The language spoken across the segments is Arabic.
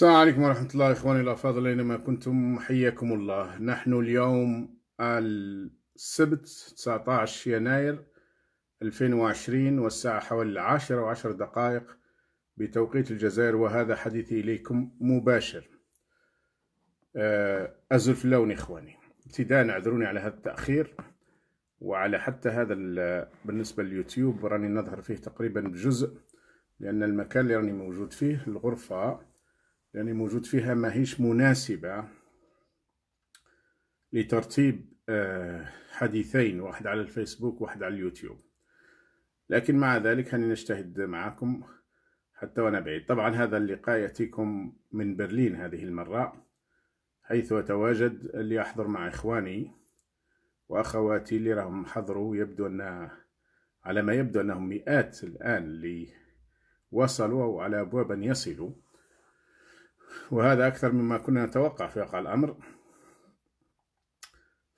السلام عليكم ورحمة الله إخواني الأفاضل أينما كنتم حياكم الله نحن اليوم السبت 19 يناير 2020 والساعة حوالي العاشرة وعشر دقائق بتوقيت الجزائر وهذا حديثي إليكم مباشر آه، أزلف اللون إخواني ابتداء اعذروني على هذا التأخير وعلى حتى هذا بالنسبة لليوتيوب راني نظهر فيه تقريبا بجزء لأن المكان اللي راني موجود فيه الغرفة يعني موجود فيها ماهيش مناسبة لترتيب آه، حديثين واحد على الفيسبوك واحد على اليوتيوب لكن مع ذلك هني نجتهد معكم حتى وأنا بعيد طبعا هذا اللقاء يأتيكم من برلين هذه المرة حيث أتواجد لأحضر مع إخواني وأخواتي اللي راهم حضروا يبدو أن على ما يبدو أنهم مئات الآن اللي وصلوا أو على أبواب أن يصلوا وهذا أكثر مما كنا نتوقع في واقع الأمر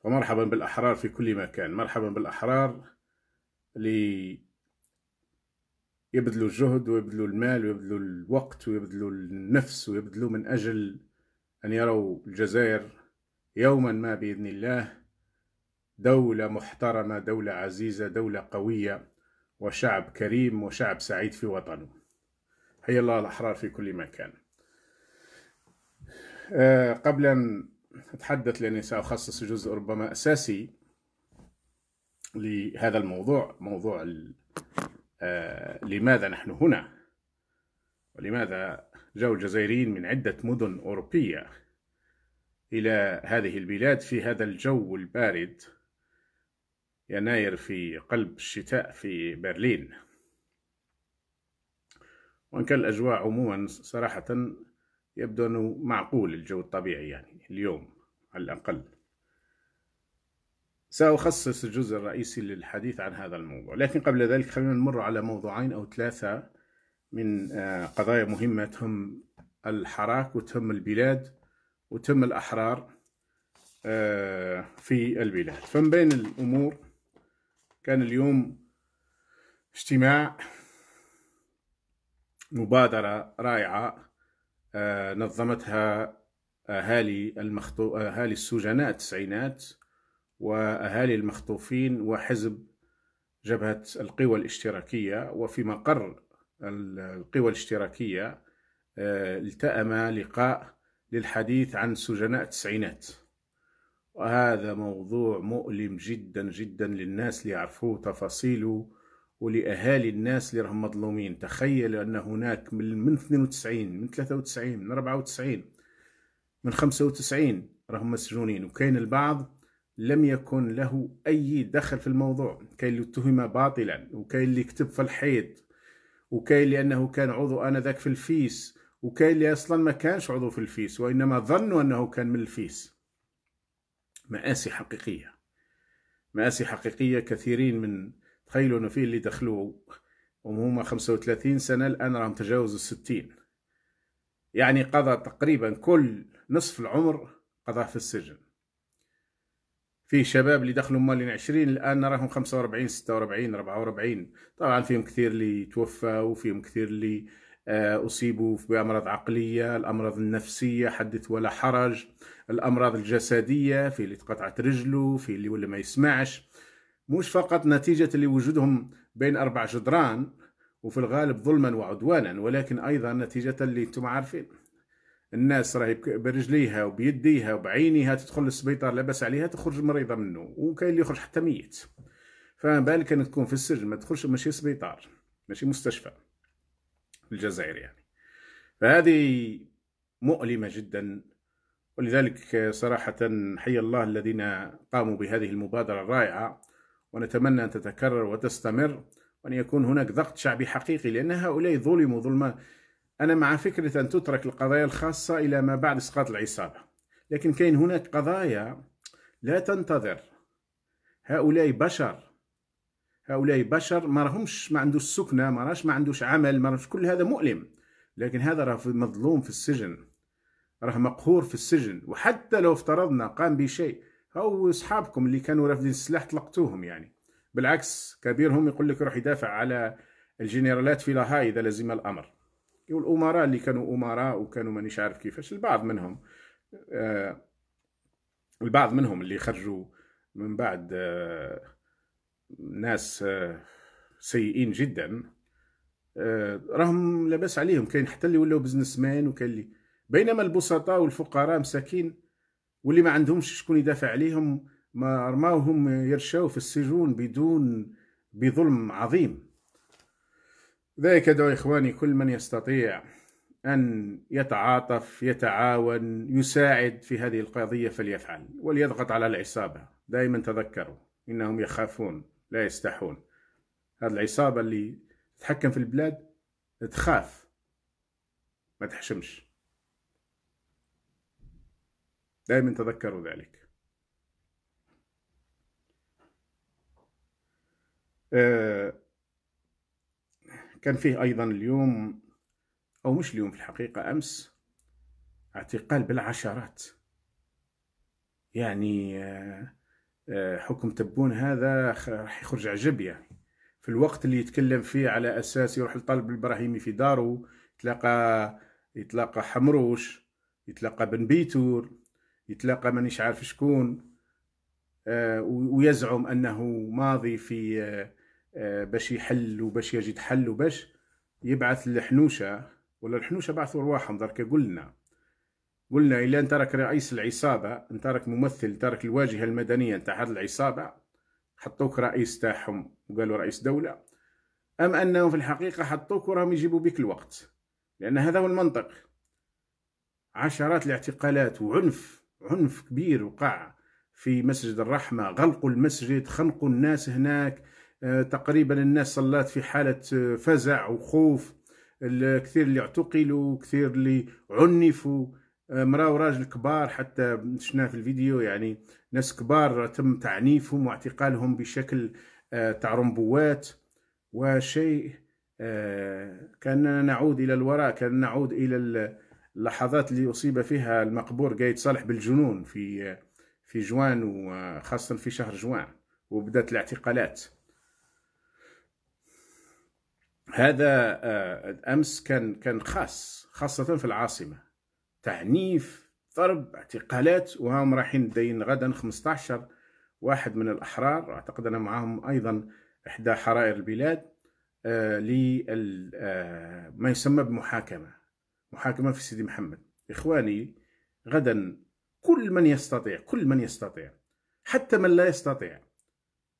ومرحبا بالأحرار في كل مكان مرحبا بالأحرار لي يبذلوا الجهد ويبذلوا المال ويبذلوا الوقت ويبذلوا النفس ويبذلوا من أجل أن يروا الجزائر يوما ما بإذن الله دولة محترمة دولة عزيزة دولة قوية وشعب كريم وشعب سعيد في وطنه حي الله الأحرار في كل مكان آه، قبل أن أتحدث لأني سأخصص جزء ربما أساسي لهذا الموضوع موضوع آه، لماذا نحن هنا ولماذا جاء الجزائريين من عدة مدن أوروبية إلى هذه البلاد في هذا الجو البارد يناير في قلب الشتاء في برلين وإن كان الأجواء عموما صراحة يبدو أنه معقول الجو الطبيعي يعني اليوم على الأقل سأخصص الجزء الرئيسي للحديث عن هذا الموضوع لكن قبل ذلك خلينا نمر على موضوعين أو ثلاثة من آه، قضايا مهمة تهم الحراك وتهم البلاد وتهم الأحرار آه، في البلاد فمن بين الأمور كان اليوم اجتماع مبادرة رائعة آه، نظمتها آه، أهالي المخطو... آه، أهالي السجناء التسعينات وأهالي المخطوفين وحزب جبهة القوى الاشتراكية وفي مقر القوى الاشتراكية التأم لقاء للحديث عن سجناء التسعينات وهذا موضوع مؤلم جدا جدا للناس ليعرفوا تفاصيله ولاهالي الناس اللي راهم مظلومين تخيل ان هناك من من 92 من 93 من 94 من 95 راهم مسجونين وكاين البعض لم يكن له اي دخل في الموضوع كاين اللي اتهم باطلا وكاين اللي كتب في الحيط وكاين لانه كان عضو انذاك في الفيس وكاين اللي اصلا ما كانش عضو في الفيس وانما ظنوا انه كان من الفيس مآسي حقيقيه مآسي حقيقيه كثيرين من تخيلوا انه في اللي دخلوه وهم 35 سنه الان راهم تجاوزوا 60 يعني قضى تقريبا كل نصف العمر قضى في السجن في شباب اللي دخلوا مالين 20 الان نراهم 45 46 44 طبعا فيهم كثير اللي توفى وفيهم كثير اللي آه، اصيبوا بامراض عقليه الامراض النفسيه حدث ولا حرج الامراض الجسديه في اللي تقطعت رجله في اللي ولا ما يسمعش مش فقط نتيجة لوجودهم بين أربع جدران وفي الغالب ظلما وعدوانا ولكن أيضا نتيجة اللي أنتم عارفين الناس راهي برجليها وبيديها وبعينيها تدخل للسبيطار لاباس عليها تخرج مريضة منه وكاين اللي يخرج حتى ميت فما بالك انك تكون في السجن ما تدخلش ماشي سبيطار ماشي مستشفى في الجزائر يعني فهذه مؤلمة جدا ولذلك صراحة حي الله الذين قاموا بهذه المبادرة الرائعة ونتمنى أن تتكرر وتستمر وأن يكون هناك ضغط شعبي حقيقي لأن هؤلاء ظلموا ظلما أنا مع فكرة أن تترك القضايا الخاصة إلى ما بعد إسقاط العصابة لكن كاين هناك قضايا لا تنتظر هؤلاء بشر هؤلاء بشر ما راهمش ما عندوش سكنة ما راهش ما عندوش عمل ما راهش كل هذا مؤلم لكن هذا راه مظلوم في السجن راه مقهور في السجن وحتى لو افترضنا قام بشيء او اصحابكم اللي كانوا رافدين السلاح طلقتوهم يعني بالعكس كبيرهم يقول لك روح يدافع على الجنرالات في لاهاي اذا لزم الامر والامراء اللي كانوا امراء وكانوا مانيش عارف كيفاش البعض منهم آه البعض منهم اللي خرجوا من بعد آه ناس آه سيئين جدا آه راهم لاباس عليهم كاين حتى اللي ولاو بزنس مان وكاين اللي بينما البسطاء والفقراء مساكين واللي ما عندهمش شكون يدافع عليهم ما رماوهم يرشاو في السجون بدون بظلم عظيم ذلك أدعو إخواني كل من يستطيع أن يتعاطف يتعاون يساعد في هذه القضية فليفعل وليضغط على العصابة دائما تذكروا إنهم يخافون لا يستحون هذه العصابة اللي تتحكم في البلاد تخاف ما تحشمش دائما تذكروا ذلك آه، كان فيه أيضا اليوم أو مش اليوم في الحقيقة أمس اعتقال بالعشرات يعني آه، آه، حكم تبون هذا راح يخرج عجب يعني في الوقت اللي يتكلم فيه على أساس يروح لطالب الإبراهيمي في داره يتلاقى يتلاقى حمروش يتلاقى بن بيتور يتلاقى مانيش عارف شكون آه، ويزعم انه ماضي في آه، آه، باش يحل وباش يجد حل وباش يبعث الحنوشه ولا الحنوشه بعثوا رواحهم درك قلنا قلنا الا انت راك رئيس العصابه انت راك ممثل ترك الواجهه المدنيه انت حد العصابه حطوك رئيس تاعهم وقالوا رئيس دوله ام انهم في الحقيقه حطوك وراهم يجيبوا بك الوقت لان هذا هو المنطق عشرات الاعتقالات وعنف عنف كبير وقع في مسجد الرحمة غلقوا المسجد خنقوا الناس هناك آه، تقريبا الناس صلات في حالة آه، فزع وخوف الكثير اللي اعتقلوا كثير اللي عنفوا آه، مرأة وراجل كبار حتى شفناه في الفيديو يعني ناس كبار تم تعنيفهم واعتقالهم بشكل تاع رمبوات وشيء كأننا نعود إلى الوراء كأننا نعود إلى اللحظات اللي أصيب فيها المقبور قايد صالح بالجنون في في جوان وخاصة في شهر جوان وبدأت الاعتقالات هذا آه، أمس كان كان خاص خاصة في العاصمة تعنيف ضرب اعتقالات وهم رايحين دين غدا 15 واحد من الأحرار أعتقد أنا معهم أيضا إحدى حرائر البلاد آه، لما آه، يسمى بمحاكمة محاكمة في سيدي محمد إخواني غدا كل من يستطيع كل من يستطيع حتى من لا يستطيع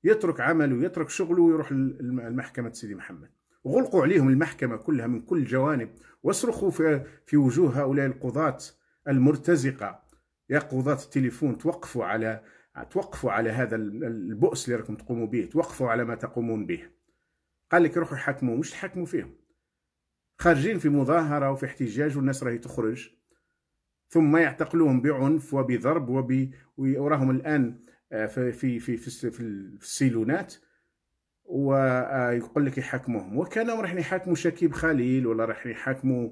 يترك عمله يترك شغله ويروح المحكمة سيدي محمد وغلقوا عليهم المحكمة كلها من كل جوانب واصرخوا في, وجوه هؤلاء القضاة المرتزقة يا قضاة التليفون توقفوا على توقفوا على هذا البؤس اللي راكم تقوموا به توقفوا على ما تقومون به قال لك روحوا حكموا مش تحاكموا فيهم خارجين في مظاهرة وفي احتجاج والناس راهي تخرج ثم يعتقلوهم بعنف وبضرب وب... وراهم الآن آه، في في في في, السيلونات ويقول لك يحاكموهم وكانوا راح يحاكموا شكيب خليل ولا راح يحاكموا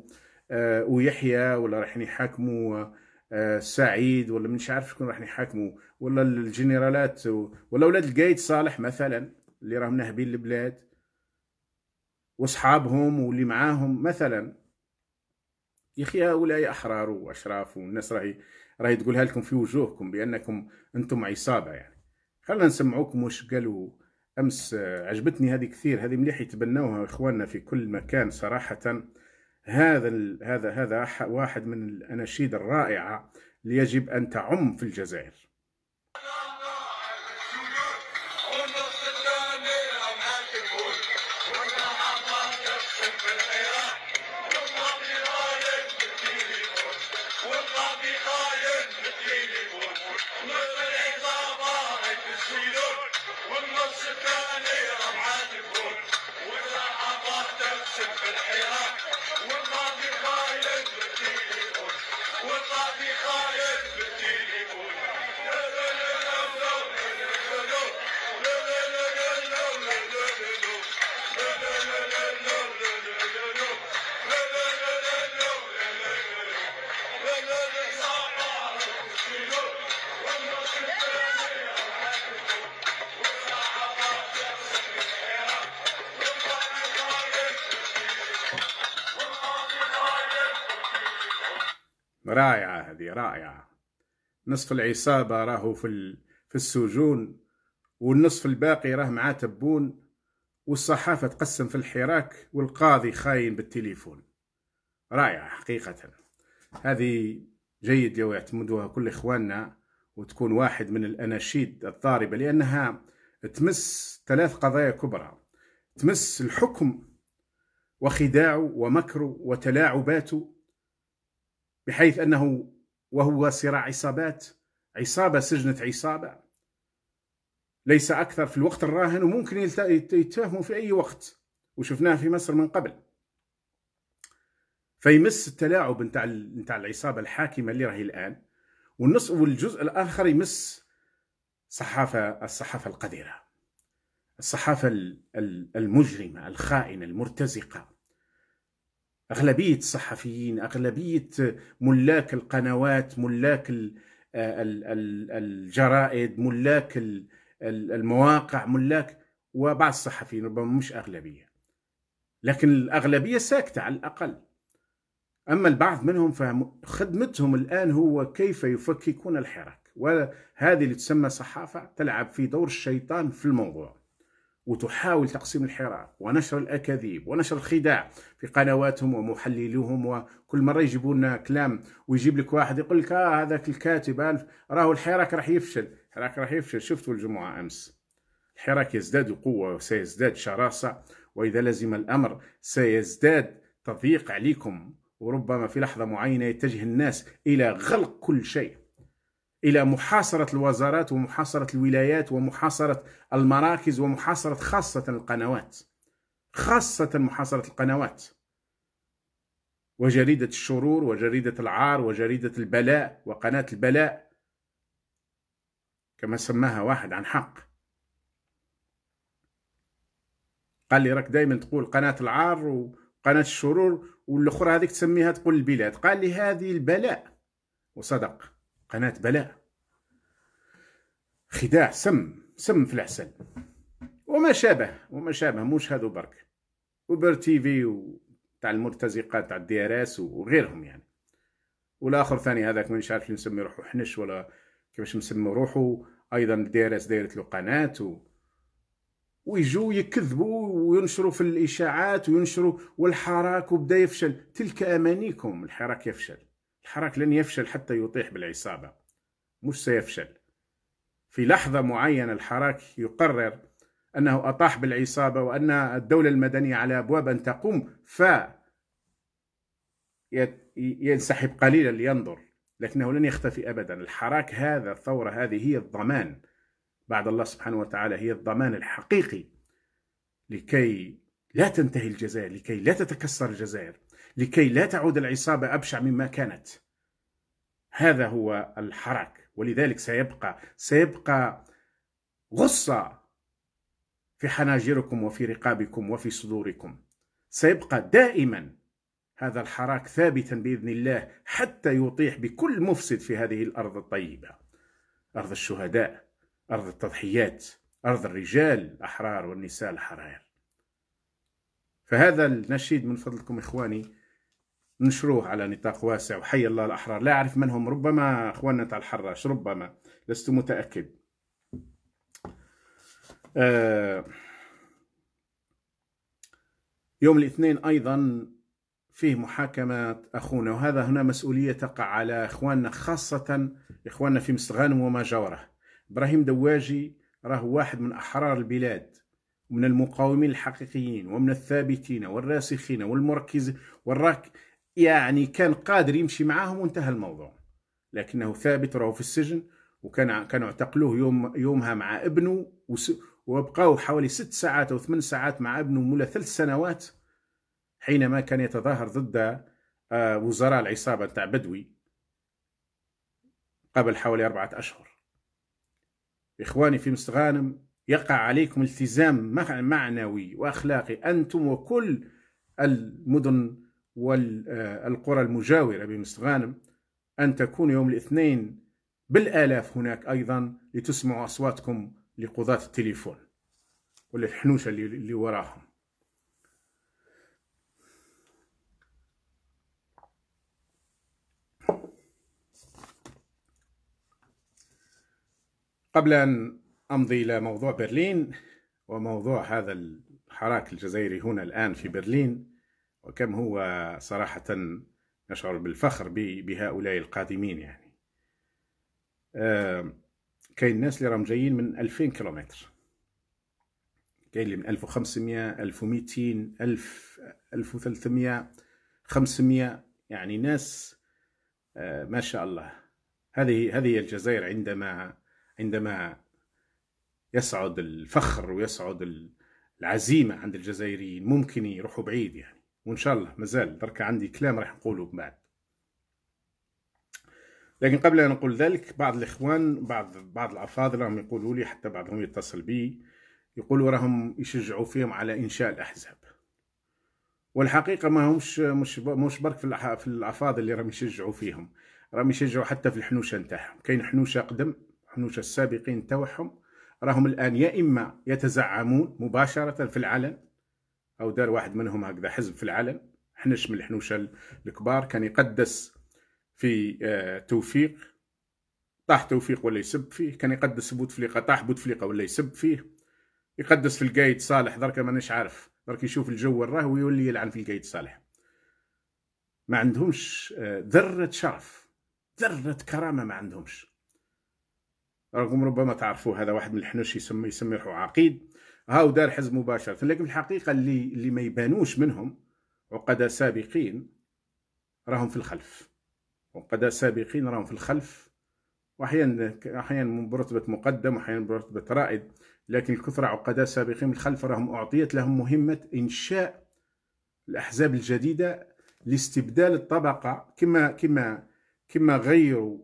آه، ويحيى ولا راح يحاكموا آه، سعيد ولا مش عارف شكون راح يحاكموا ولا الجنرالات ولا ولاد القايد صالح مثلا اللي راهم ناهبين البلاد واصحابهم واللي معاهم مثلا يا اخي هؤلاء احرار واشراف والناس راهي راهي تقولها لكم في وجوهكم بانكم انتم عصابه يعني خلينا نسمعوكم واش قالوا امس عجبتني هذه كثير هذه مليح يتبنوها اخواننا في كل مكان صراحه هذا ال هذا هذا واحد من الاناشيد الرائعه اللي يجب ان تعم في الجزائر تشيلون والنص الثاني ربعه تكون واذا عطاك ترسم في الحيران والطافي خايف بالتليفون خايف رائعة هذه رائعة نصف العصابة راهو في, في السجون والنصف الباقي راه معاه تبون والصحافة تقسم في الحراك والقاضي خاين بالتليفون رائعة حقيقة هذه جيد لو يعتمدوها كل إخواننا وتكون واحد من الأناشيد الضاربة لأنها تمس ثلاث قضايا كبرى تمس الحكم وخداعه ومكره وتلاعباته بحيث أنه وهو صراع عصابات عصابة سجنت عصابة ليس أكثر في الوقت الراهن وممكن يتفهموا في أي وقت وشفناه في مصر من قبل فيمس التلاعب نتاع نتاع العصابة الحاكمة اللي راهي الآن والنص والجزء الآخر يمس صحافة الصحافة القذرة الصحافة المجرمة الخائنة المرتزقة أغلبية الصحفيين أغلبية ملاك القنوات ملاك آه، الجرائد ملاك المواقع ملاك وبعض الصحفيين ربما مش أغلبية لكن الأغلبية ساكتة على الأقل أما البعض منهم فخدمتهم الآن هو كيف يفككون الحراك وهذه اللي تسمى صحافة تلعب في دور الشيطان في الموضوع وتحاول تقسيم الحراك ونشر الاكاذيب ونشر الخداع في قنواتهم ومحللوهم وكل مره يجيبوا لنا كلام ويجيب لك واحد يقول لك آه هذاك الكاتب راهو الحراك راح يفشل الحراك راح يفشل شفتوا الجمعه امس الحراك يزداد قوه وسيزداد شراسه واذا لزم الامر سيزداد تضييق عليكم وربما في لحظه معينه يتجه الناس الى غلق كل شيء الى محاصره الوزارات ومحاصره الولايات ومحاصره المراكز ومحاصره خاصه القنوات خاصه محاصره القنوات وجريده الشرور وجريده العار وجريده البلاء وقناه البلاء كما سماها واحد عن حق قال لي راك دائما تقول قناه العار وقناه الشرور والاخرى هذيك تسميها تقول البلاد قال لي هذه البلاء وصدق قناة بلاء خداع سم سم في العسل وما شابه وما شابه مش هادو برك وبر تي في و... تاع المرتزقات تاع الدي ار اس وغيرهم يعني والاخر ثاني هذاك مانيش عارف نسمي روحو حنش ولا كيفاش نسمي روحو ايضا الدي ار اس دايره له قناه و... ويجوا يكذبوا وينشروا في الاشاعات وينشروا والحراك وبدا يفشل تلك امانيكم الحراك يفشل الحراك لن يفشل حتى يطيح بالعصابة مش سيفشل في لحظة معينة الحراك يقرر أنه أطاح بالعصابة وأن الدولة المدنية على أبواب أن تقوم ف ينسحب قليلا لينظر لكنه لن يختفي أبدا الحراك هذا الثورة هذه هي الضمان بعد الله سبحانه وتعالى هي الضمان الحقيقي لكي لا تنتهي الجزائر لكي لا تتكسر الجزائر لكي لا تعود العصابة أبشع مما كانت هذا هو الحراك ولذلك سيبقى سيبقى غصة في حناجركم وفي رقابكم وفي صدوركم سيبقى دائما هذا الحراك ثابتا بإذن الله حتى يطيح بكل مفسد في هذه الأرض الطيبة أرض الشهداء أرض التضحيات أرض الرجال الأحرار والنساء الحرائر فهذا النشيد من فضلكم إخواني نشروه على نطاق واسع وحي الله الأحرار لا أعرف من هم ربما أخواننا تاع الحراش ربما لست متأكد آه، يوم الاثنين أيضا فيه محاكمة أخونا وهذا هنا مسؤولية تقع على إخواننا خاصة إخواننا في مستغانم وما جاوره إبراهيم دواجي راه واحد من أحرار البلاد ومن المقاومين الحقيقيين ومن الثابتين والراسخين والمركز والراك يعني كان قادر يمشي معاهم وانتهى الموضوع لكنه ثابت راهو في السجن وكان كانوا اعتقلوه يوم يومها مع ابنه وبقاو حوالي ست ساعات او ثمان ساعات مع ابنه مولى ثلاث سنوات حينما كان يتظاهر ضد آه، وزراء العصابه تاع بدوي قبل حوالي أربعة أشهر إخواني في مستغانم يقع عليكم التزام معنوي وأخلاقي أنتم وكل المدن والقرى آه، المجاورة بمستغانم أن تكون يوم الاثنين بالآلاف هناك أيضا لتسمعوا أصواتكم لقضاة التليفون وللحنوشة اللي وراهم قبل أن أمضي إلى موضوع برلين وموضوع هذا الحراك الجزائري هنا الآن في برلين وكم هو صراحة نشعر بالفخر بهؤلاء القادمين يعني كاين الناس اللي راهم جايين من 2000 كيلومتر كاين اللي من 1500 1200 1000 1300 500 يعني ناس آه، ما شاء الله هذه هذه الجزائر عندما عندما يصعد الفخر ويصعد العزيمه عند الجزائريين ممكن يروحوا بعيد يعني وان شاء الله مازال برك عندي كلام راح نقوله بعد لكن قبل ان نقول ذلك بعض الاخوان بعض بعض الافاضل راهم يقولوا لي حتى بعضهم يتصل بي يقولوا راهم يشجعوا فيهم على انشاء الاحزاب والحقيقه ما همش مش مش برك في في الافاضل اللي راهم يشجعوا فيهم راهم يشجعوا حتى في الحنوشه نتاعهم كاين حنوشه قدم حنوشه السابقين توحهم راهم الان يا اما يتزعمون مباشره في العلن او دار واحد منهم هكذا حزب في العلن حنش من الحنوشه الكبار كان يقدس في آه، توفيق طاح توفيق ولا يسب فيه كان يقدس بوتفليقه طاح بوتفليقه ولا يسب فيه يقدس في القايد صالح درك مانيش عارف درك يشوف الجو وراه ويولي يلعن في القايد صالح ما عندهمش آه، ذره شرف ذره كرامه ما عندهمش رغم ربما تعرفوا هذا واحد من الحنوش يسمي يسمي روحه عقيد هاو دار حزب مباشرة لكن الحقيقة اللي, اللي ما يبانوش منهم عقداء سابقين راهم في الخلف عقداء سابقين راهم في الخلف واحيانا احيانا برتبه مقدم واحيانا برتبه رائد لكن الكثرة عقداء سابقين من الخلف راهم أعطيت لهم مهمة إنشاء الأحزاب الجديدة لاستبدال الطبقة كما كما كما غيروا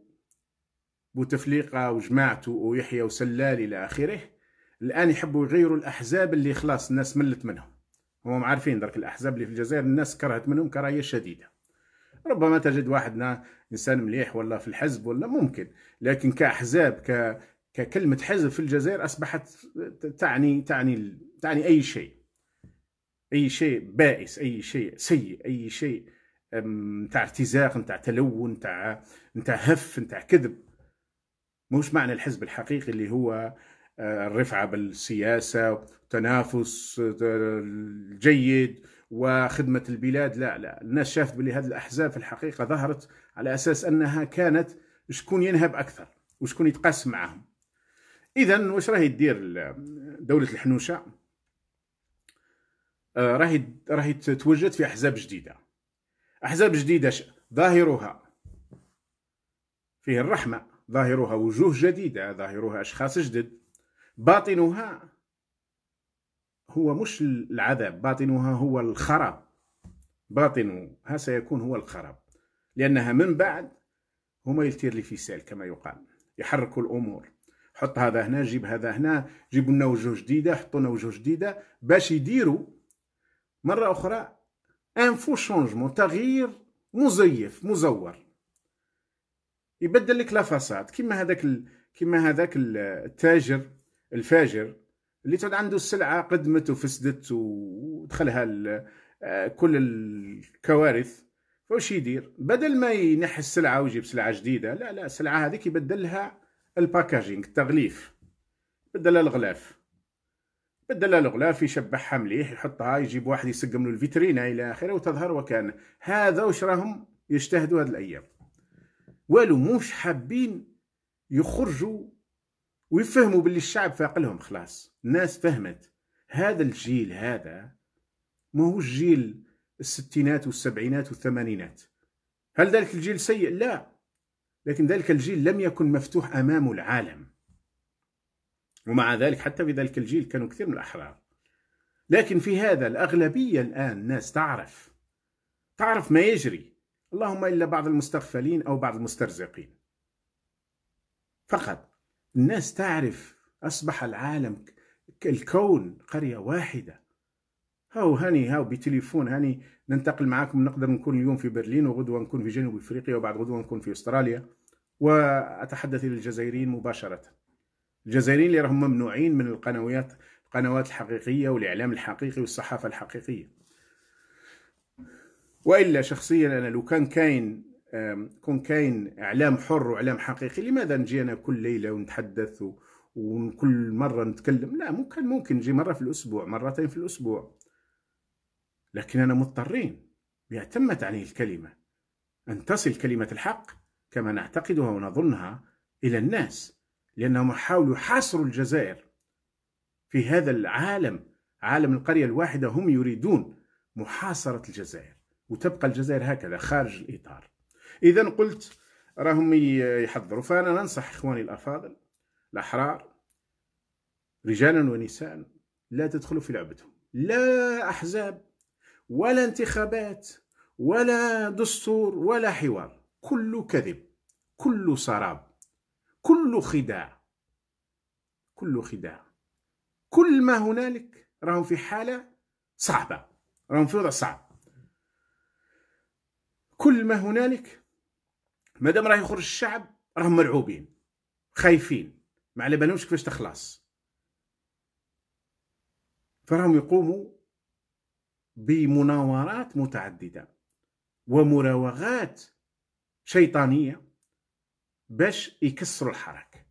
بوتفليقة وجماعته ويحيى وسلال إلى آخره الان يحبوا يغيروا الاحزاب اللي خلاص الناس ملت منهم هم عارفين درك الاحزاب اللي في الجزائر الناس كرهت منهم كراهيه شديده ربما تجد واحد انسان مليح ولا في الحزب ولا ممكن لكن كاحزاب ك ككلمه حزب في الجزائر اصبحت تعني تعني تعني اي شيء اي شيء بائس اي شيء سيء اي شيء نتاع ارتزاق نتاع تلون نتاع نتاع هف نتاع كذب مش معنى الحزب الحقيقي اللي هو الرفعه بالسياسه تنافس جيد وخدمه البلاد لا لا الناس شافت بلي هذه الاحزاب في الحقيقه ظهرت على اساس انها كانت شكون ينهب اكثر وشكون يتقاسم معهم اذا واش راهي دير دوله الحنوشه آه، راهي راهي توجد في احزاب جديده احزاب جديده ظاهرها فيه الرحمه ظاهرها وجوه جديده ظاهرها اشخاص جدد باطنها هو مش العذاب باطنها هو الخراب باطنها سيكون هو الخراب لأنها من بعد هما يلتير لي فيسال كما يقال يحركوا الأمور حط هذا هنا جيب هذا هنا جيبوا لنا وجوه جديدة حطوا لنا وجوه جديدة باش يديروا مرة أخرى فو شونجمون تغيير مزيف مزور يبدل لك لا لافاسات كيما هذاك كيما هذاك التاجر الفاجر اللي تعود عنده السلعه قدمت وفسدت ودخلها آه، كل الكوارث فوش يدير بدل ما ينحي السلعه ويجيب سلعه جديده لا لا السلعه هذيك يبدلها الباكاجينج التغليف بدلها الغلاف بدلها الغلاف يشبحها مليح يحطها يجيب واحد يسقم له الفيترينا الى اخره وتظهر وكان هذا وش راهم يجتهدوا هذه الايام والو مش حابين يخرجوا ويفهموا باللي الشعب فاقلهم خلاص الناس فهمت هذا الجيل هذا ما هو الجيل الستينات والسبعينات والثمانينات هل ذلك الجيل سيء؟ لا لكن ذلك الجيل لم يكن مفتوح أمامه العالم ومع ذلك حتى في ذلك الجيل كانوا كثير من الأحرار لكن في هذا الأغلبية الآن الناس تعرف تعرف ما يجري اللهم إلا بعض المستغفلين أو بعض المسترزقين فقط الناس تعرف أصبح العالم الكون قرية واحدة هاو هاني هاو بتليفون هاني ننتقل معاكم نقدر نكون اليوم في برلين وغدوة نكون في جنوب افريقيا وبعد غدوة نكون في استراليا واتحدث الى الجزائريين مباشرة الجزائريين اللي راهم ممنوعين من القنوات القنوات الحقيقية والإعلام الحقيقي والصحافة الحقيقية وإلا شخصيا أنا لو كان كاين كون كاين اعلام حر واعلام حقيقي لماذا نجي انا كل ليله ونتحدث وكل مره نتكلم لا ممكن ممكن نجي مره في الاسبوع مرتين في الاسبوع لكننا مضطرين بها يعني عليه الكلمه ان تصل كلمه الحق كما نعتقدها ونظنها الى الناس لانهم حاولوا حاصروا الجزائر في هذا العالم عالم القريه الواحده هم يريدون محاصره الجزائر وتبقى الجزائر هكذا خارج الاطار اذا قلت راهم يحضروا فانا ننصح اخواني الافاضل الاحرار رجالا ونساء لا تدخلوا في لعبتهم لا احزاب ولا انتخابات ولا دستور ولا حوار كل كذب كل سراب كل خداع كل خداع كل ما هنالك راهم في حاله صعبه راهم في وضع صعب كل ما هنالك ما دام راه يخرج الشعب راهم مرعوبين خايفين ما على بالهمش كيفاش تخلص فراهم يقوموا بمناورات متعدده ومراوغات شيطانيه باش يكسروا الحراك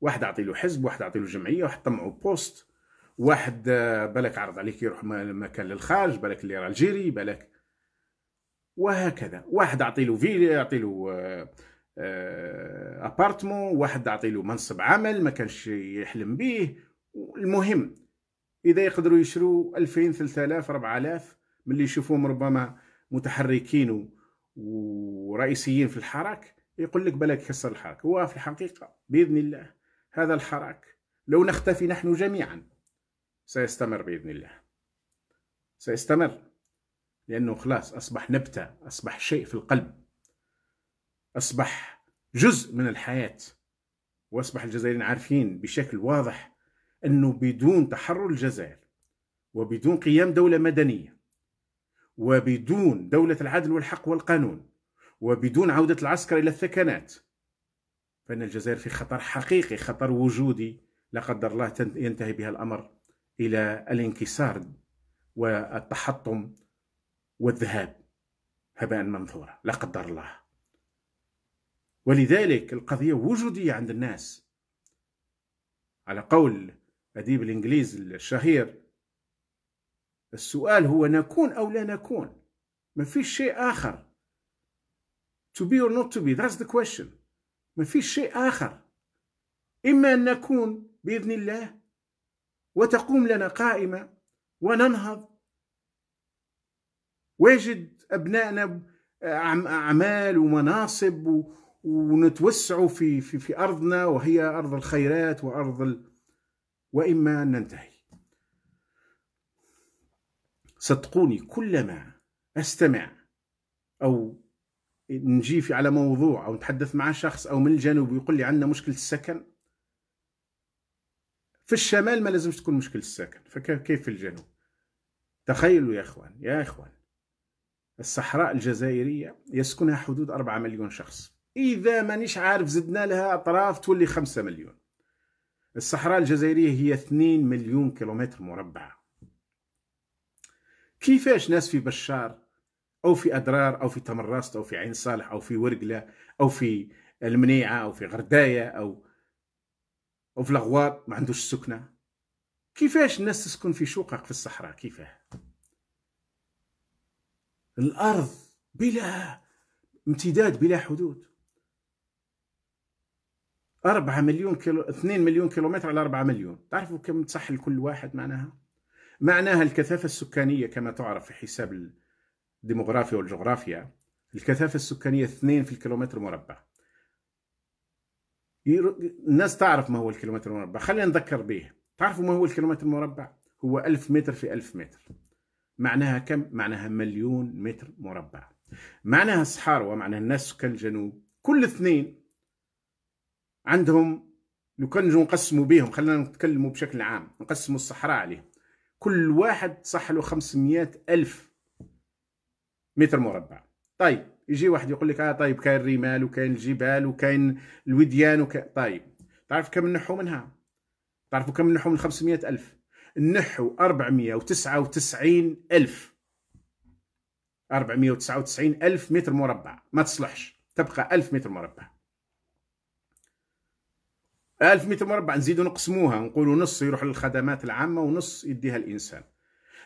واحد اعطي له حزب واحد اعطي له جمعيه واحد طمعوا بوست واحد آه، بالك عرض عليك يروح مكان للخارج بالك اللي راه الجيري بالك وهكذا واحد اعطي له فيلا اعطي له آه، آه، ابارتمون واحد اعطي له منصب عمل ما كانش يحلم به المهم اذا يقدروا يشروا 2000 3000 4000 من اللي يشوفوهم ربما متحركين ورئيسيين في الحراك يقول لك بلاك كسر الحراك هو في الحقيقه باذن الله هذا الحراك لو نختفي نحن جميعا سيستمر باذن الله سيستمر لأنه خلاص أصبح نبتة أصبح شيء في القلب أصبح جزء من الحياة وأصبح الجزائريين عارفين بشكل واضح أنه بدون تحرر الجزائر وبدون قيام دولة مدنية وبدون دولة العدل والحق والقانون وبدون عودة العسكر إلى الثكنات فإن الجزائر في خطر حقيقي خطر وجودي لا قدر الله ينتهي بها الأمر إلى الانكسار والتحطم والذهاب هباء منثورا لا قدر الله ولذلك القضية وجودية عند الناس على قول أديب الإنجليز الشهير السؤال هو نكون أو لا نكون ما فيش شيء آخر to be or not to be that's the question ما فيش شيء آخر إما أن نكون بإذن الله وتقوم لنا قائمة وننهض واجد أبنائنا آه، أعمال ومناصب ونتوسعوا في, في, في أرضنا وهي أرض الخيرات وأرض ال... وإما أن ننتهي صدقوني كلما أستمع أو نجي في على موضوع أو نتحدث مع شخص أو من الجنوب ويقول لي عندنا مشكلة السكن في الشمال ما لازمش تكون مشكلة السكن فكيف في الجنوب تخيلوا يا إخوان يا إخوان الصحراء الجزائرية يسكنها حدود أربعة مليون شخص إذا مانيش عارف زدنا لها أطراف تولي خمسة مليون الصحراء الجزائرية هي اثنين مليون كيلومتر مربع كيفاش ناس في بشار أو في أدرار أو في تمراست أو في عين صالح أو في ورقلة أو في المنيعة أو في غرداية أو أو في الأغوار ما عندوش سكنة كيفاش الناس تسكن في شقق في الصحراء كيفاه الارض بلا امتداد بلا حدود 4 مليون كيلو 2 مليون كيلومتر على 4 مليون تعرفوا كم تصح لكل واحد معناها معناها الكثافه السكانيه كما تعرف في حساب الديموغرافيا والجغرافيا الكثافه السكانيه 2 في الكيلومتر مربع الناس تعرف ما هو الكيلومتر المربع خلينا نذكر به تعرفوا ما هو الكيلومتر المربع هو 1000 متر في 1000 متر معناها كم؟ معناها مليون متر مربع معناها الصحارى ومعناها الناس سكان الجنوب كل اثنين عندهم لو كان نجو نقسموا بهم خلينا نتكلموا بشكل عام نقسموا الصحراء عليهم كل واحد صح له 500 ألف متر مربع طيب يجي واحد يقول لك اه طيب كاين الرمال وكاين الجبال وكاين الوديان وكاين طيب تعرف كم نحو منها؟ تعرفوا كم نحو من 500 ألف؟ نحو 499 ألف 499 ألف متر مربع ما تصلحش تبقى ألف متر مربع ألف متر مربع نزيدوا نقسموها نقولوا نص يروح للخدمات العامة ونص يديها الإنسان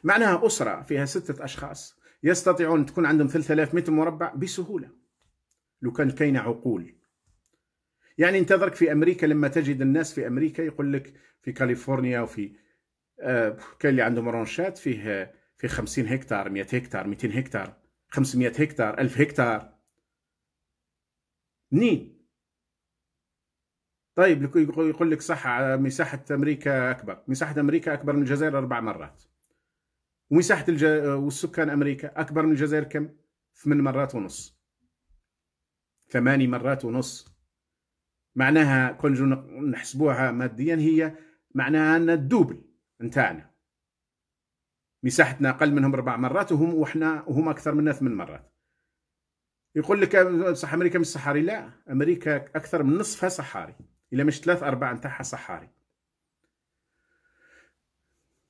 معناها أسرة فيها ستة أشخاص يستطيعون تكون عندهم 3000 متر مربع بسهولة لو كان كاين عقول يعني انتظرك في أمريكا لما تجد الناس في أمريكا يقول لك في كاليفورنيا وفي آه، كان اللي عنده مرونشات فيه في 50 هكتار 100 هكتار 200 هكتار 500 هكتار 1000 هكتار منين طيب يقول لك صح مساحة أمريكا أكبر مساحة أمريكا أكبر من الجزائر أربع مرات ومساحة الج... والسكان أمريكا أكبر من الجزائر كم؟ ثمان مرات ونص ثماني مرات ونص معناها كون نحسبوها ماديا هي معناها أن الدوبل نتاعنا مساحتنا اقل منهم اربع مرات وهم وحنا وهم اكثر منا ثمان مرات يقول لك صح امريكا مش صحاري لا امريكا اكثر من نصفها صحاري الا مش ثلاث ارباع نتاعها صحاري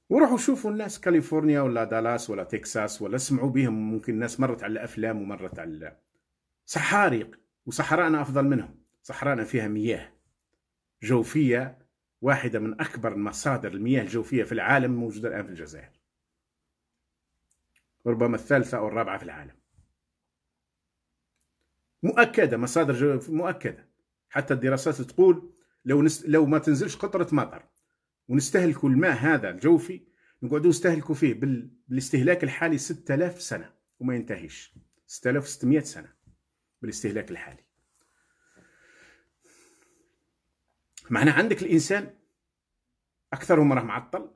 وروحوا شوفوا الناس كاليفورنيا ولا دالاس ولا تكساس ولا اسمعوا بهم ممكن الناس مرت على الافلام ومرت على صحاري وصحراءنا افضل منهم صحراءنا فيها مياه جوفيه واحدة من أكبر مصادر المياه الجوفية في العالم موجودة الآن في الجزائر ربما الثالثة أو الرابعة في العالم مؤكدة مصادر مؤكدة حتى الدراسات تقول لو نس... لو ما تنزلش قطرة مطر ونستهلكوا الماء هذا الجوفي نقعدوا نستهلكوا فيه بال... بالاستهلاك الحالي 6000 سنة وما ينتهيش 6600 سنة بالاستهلاك الحالي معنى عندك الانسان اكثرهم راه معطل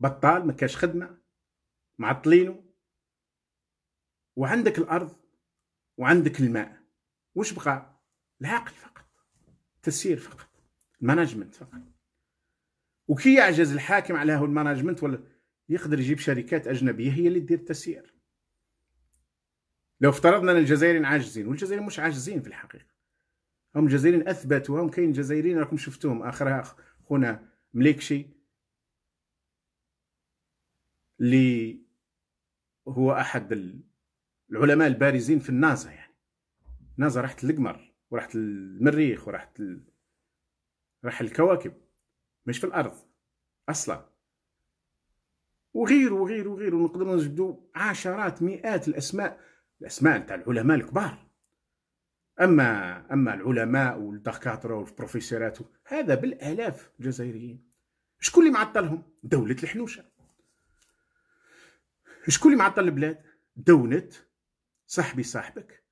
بطال ما كاش خدمه معطلينه وعندك الارض وعندك الماء وش بقى العقل فقط تسيير فقط المانجمنت فقط وكي يعجز الحاكم على هو المانجمنت ولا يقدر يجيب شركات اجنبيه هي اللي تدير التسيير لو افترضنا ان الجزائريين عاجزين والجزائريين مش عاجزين في الحقيقه هم الجزائريين اثبتوا هم كاين جزائريين راكم شفتوهم اخرها خونا مليكشي اللي هو احد العلماء البارزين في النازا يعني نازا راحت للقمر وراحت للمريخ وراحت ال... راح الكواكب مش في الارض اصلا وغير وغير وغير ونقدر نجدو عشرات مئات الاسماء الاسماء تاع العلماء الكبار اما اما العلماء والدكاتره والبروفيسورات هذا بالالاف الجزائريين شكون اللي معطلهم دوله الحنوشه شكون اللي معطل البلاد دوله صاحبي صاحبك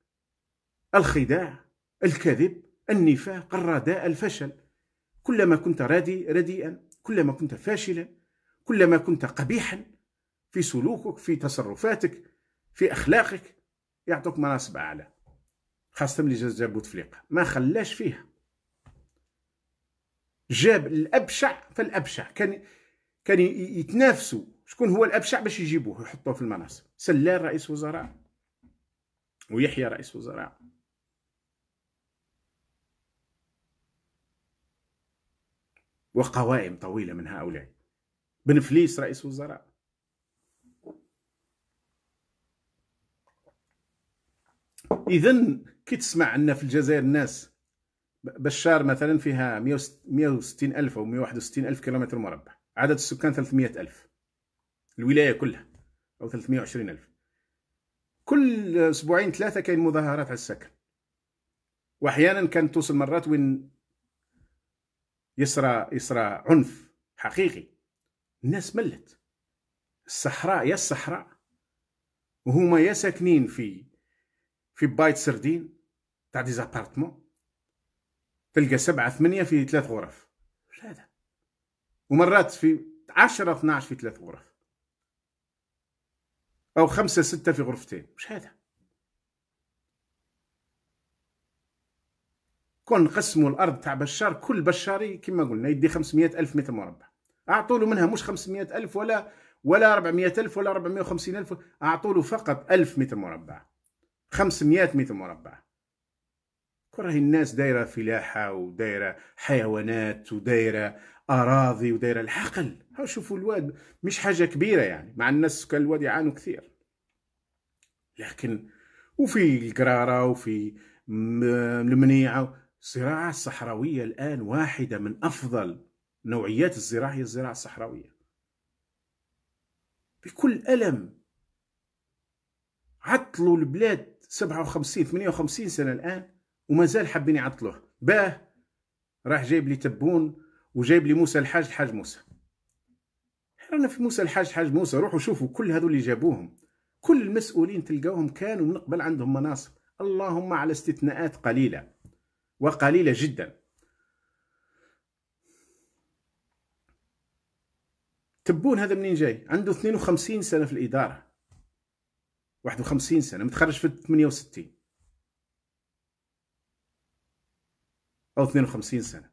الخداع الكذب النفاق الرداء الفشل كلما كنت رادي رديئا كلما كنت فاشلا كلما كنت قبيحا في سلوكك في تصرفاتك في اخلاقك يعطوك مناصب اعلى خاصه اللي جا جاب بوتفليقه ما خلاش فيها جاب الابشع فالابشع كان كان يتنافسوا شكون هو الابشع باش يجيبوه ويحطوه في المناصب سلال رئيس وزراء ويحيى رئيس وزراء وقوائم طويله من هؤلاء بن فليس رئيس وزراء اذا كي تسمع عندنا في الجزائر الناس بشار مثلا فيها 160 ألف أو 161 ألف كيلومتر مربع عدد السكان 300 ألف الولاية كلها أو 320 ألف كل أسبوعين ثلاثة كاين مظاهرات على السكن وأحيانا كانت توصل مرات وين يسرى يسرى عنف حقيقي الناس ملت الصحراء يا الصحراء وهما يا ساكنين في في بايت سردين تاع دي زابارتمون تلقى سبعة ثمانية في ثلاث غرف وش هذا ومرات في عشرة اثناعش في ثلاث غرف أو خمسة ستة في غرفتين وش هذا كون نقسموا الأرض تاع بشار كل بشاري كما قلنا يدي خمسمية ألف متر مربع أعطوا له منها مش خمسمية ألف ولا ولا 400 ألف ولا وخمسين ألف أعطوا له فقط ألف متر مربع خمسمية متر مربع راهي الناس دايره فلاحه ودايره حيوانات ودايره اراضي ودايره الحقل ها شوفوا الواد مش حاجه كبيره يعني مع الناس سكان الواد يعانوا كثير لكن وفي القراره وفي المنيعه الزراعه الصحراويه الان واحده من افضل نوعيات الزراعه هي الزراعه الصحراويه بكل الم عطلوا البلاد 57 58 سنه الان ومازال حابين يعطلوه باه راح جايب لي تبون وجايب لي موسى الحاج الحاج موسى رانا في موسى الحاج الحاج موسى روحوا شوفوا كل هذو اللي جابوهم كل المسؤولين تلقاوهم كانوا من قبل عندهم مناصب اللهم على استثناءات قليله وقليله جدا تبون هذا منين جاي عنده 52 سنه في الاداره 51 سنه متخرج في 68 او 52 سنه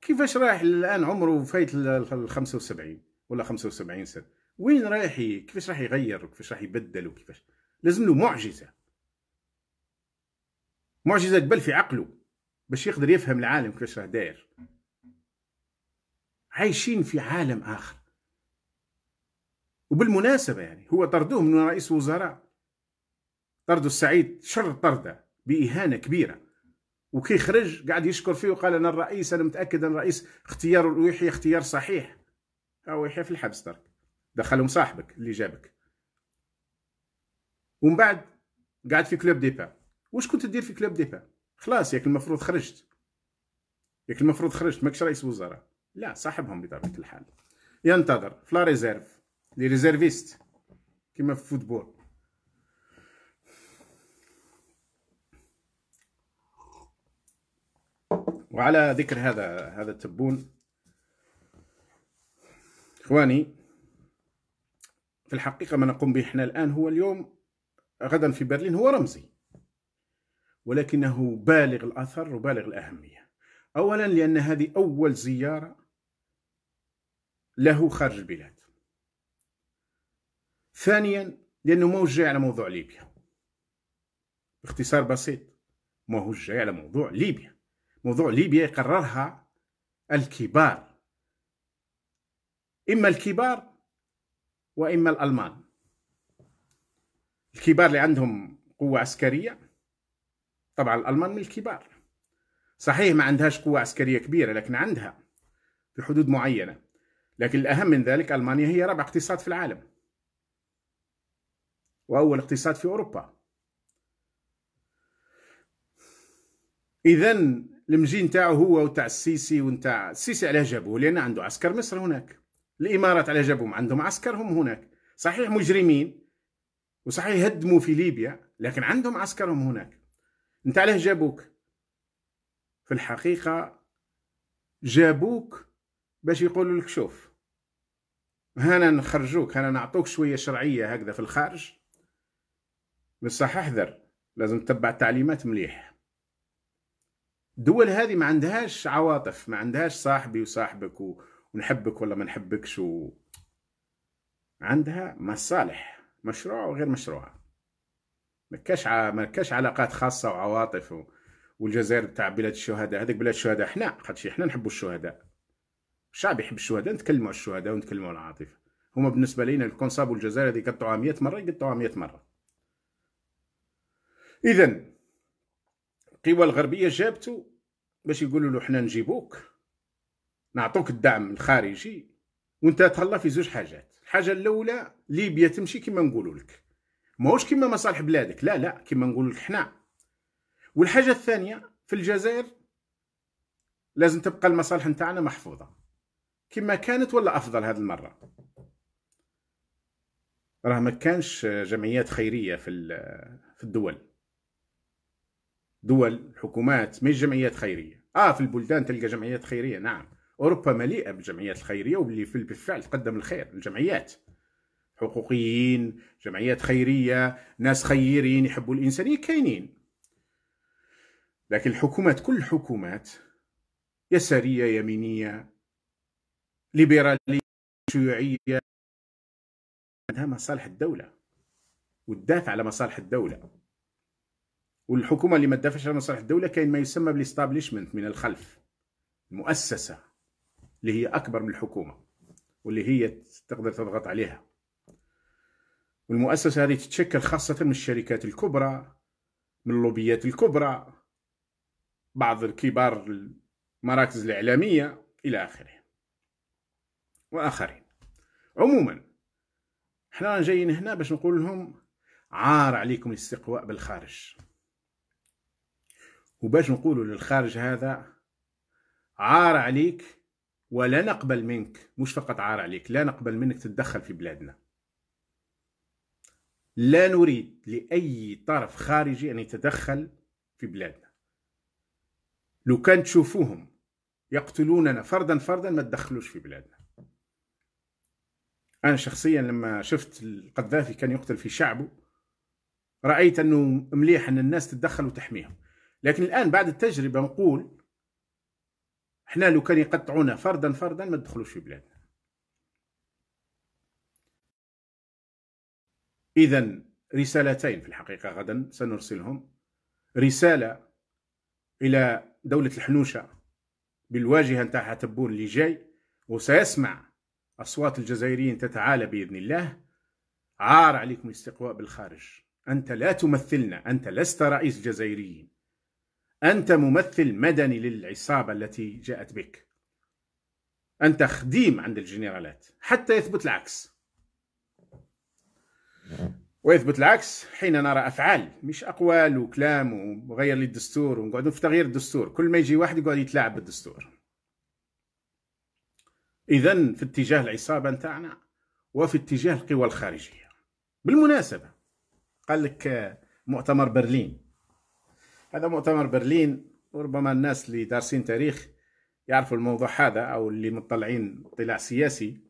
كيفاش رايح الان عمره فايت ال 75 ولا 75 سنه وين رايح كيفاش راح يغير وكيفاش راح يبدل وكيفاش لازم له معجزه معجزه تبل في عقله باش يقدر يفهم العالم كيفاش راه داير عايشين في عالم اخر وبالمناسبه يعني هو طردوه من رئيس وزراء طردوا السعيد شر طرده باهانه كبيره وكي خرج قاعد يشكر فيه وقال انا الرئيس انا متاكد ان الرئيس اختيار يحيى اختيار صحيح او يحيى في الحبس ترك دخلهم صاحبك اللي جابك ومن بعد قاعد في كلوب ديبا واش كنت تدير في كلوب ديبا خلاص ياك المفروض خرجت ياك المفروض خرجت ماكش رئيس وزراء لا صاحبهم بطبيعه الحال ينتظر في لا ريزيرف لي ريزيرفيست كيما في فوتبول وعلى ذكر هذا هذا التبون إخواني في الحقيقة ما نقوم به إحنا الآن هو اليوم غدا في برلين هو رمزي ولكنه بالغ الأثر وبالغ الأهمية أولا لأن هذه أول زيارة له خارج البلاد ثانيا لأنه ما جاي على موضوع ليبيا باختصار بسيط ما هو جاي على موضوع ليبيا موضوع ليبيا يقررها الكبار إما الكبار وإما الألمان الكبار اللي عندهم قوة عسكرية طبعا الألمان من الكبار صحيح ما عندهاش قوة عسكرية كبيرة لكن عندها في حدود معينة لكن الأهم من ذلك ألمانيا هي رابع اقتصاد في العالم وأول اقتصاد في أوروبا إذا المجي نتاعو هو وتاع السيسي ونتاع السيسي علاه جابوه لان عنده عسكر مصر هناك الامارات علاه جابوهم عندهم عسكرهم هناك صحيح مجرمين وصحيح هدموا في ليبيا لكن عندهم عسكرهم هناك انت علاه جابوك في الحقيقه جابوك باش يقولوا لك شوف هنا نخرجوك هنا نعطوك شويه شرعيه هكذا في الخارج بصح احذر لازم تتبع التعليمات مليح الدول هذه ما عندهاش عواطف ما عندهاش صاحبي وصاحبك و... ونحبك ولا ما نحبكش و... عندها مصالح مشروع وغير مشروع ما كاش ع... ما كاش علاقات خاصه وعواطف و... والجزائر بتاع بلاد الشهداء هذيك بلاد الشهداء احنا خاطرش احنا نحبوا الشهداء الشعب يحب الشهداء نتكلموا على الشهداء ونتكلموا على العاطفه هما بالنسبه لينا الكونساب والجزائر هذه قطعوها 100 مره يقطعوها 100 مره اذا القوى الغربيه جابته باش يقولوا له حنا نجيبوك نعطوك الدعم الخارجي وانت تهلا في زوج حاجات الحاجه الاولى ليبيا تمشي كما نقولوا لك ماهوش كما مصالح بلادك لا لا كما نقول لك حنا والحاجه الثانيه في الجزائر لازم تبقى المصالح نتاعنا محفوظه كما كانت ولا افضل هذه المره راه ما كانش جمعيات خيريه في في الدول دول حكومات مش جمعيات خيريه اه في البلدان تلقى جمعيات خيريه نعم اوروبا مليئه بالجمعيات الخيريه واللي في بالفعل تقدم الخير الجمعيات حقوقيين جمعيات خيريه ناس خيرين يحبوا الانسانيه كاينين لكن الحكومات كل الحكومات يساريه يمينيه ليبراليه شيوعيه عندها مصالح الدوله وتدافع على مصالح الدوله والحكومه اللي ما تدافعش عن مصالح الدوله كاين ما يسمى بالاستابليشمنت من الخلف المؤسسه اللي هي اكبر من الحكومه واللي هي تقدر تضغط عليها والمؤسسه هذه تتشكل خاصه من الشركات الكبرى من اللوبيات الكبرى بعض كبار المراكز الاعلاميه الى اخره واخرين عموما احنا جايين هنا باش نقول لهم عار عليكم الاستقواء بالخارج وباش نقولوا للخارج هذا عار عليك ولا نقبل منك مش فقط عار عليك لا نقبل منك تتدخل في بلادنا لا نريد لأي طرف خارجي أن يتدخل في بلادنا لو كان تشوفوهم يقتلوننا فردا فردا ما تدخلوش في بلادنا أنا شخصيا لما شفت القذافي كان يقتل في شعبه رأيت أنه مليح أن الناس تتدخل وتحميهم لكن الان بعد التجربه نقول احنا لو كان يقطعونا فردا فردا ما تدخلوش في بلادنا اذا رسالتين في الحقيقه غدا سنرسلهم رساله الى دوله الحنوشه بالواجهه نتاعها تبون اللي جاي وسيسمع اصوات الجزائريين تتعالى باذن الله عار عليكم الاستقواء بالخارج انت لا تمثلنا انت لست رئيس جزائريين أنت ممثل مدني للعصابة التي جاءت بك أنت خديم عند الجنرالات حتى يثبت العكس ويثبت العكس حين نرى أفعال مش أقوال وكلام وغير لي الدستور ونقعدوا في تغيير الدستور كل ما يجي واحد يقعد يتلاعب بالدستور إذا في اتجاه العصابة نتاعنا وفي اتجاه القوى الخارجية بالمناسبة قال لك مؤتمر برلين هذا مؤتمر برلين وربما الناس اللي دارسين تاريخ يعرفوا الموضوع هذا أو اللي مطلعين اطلاع سياسي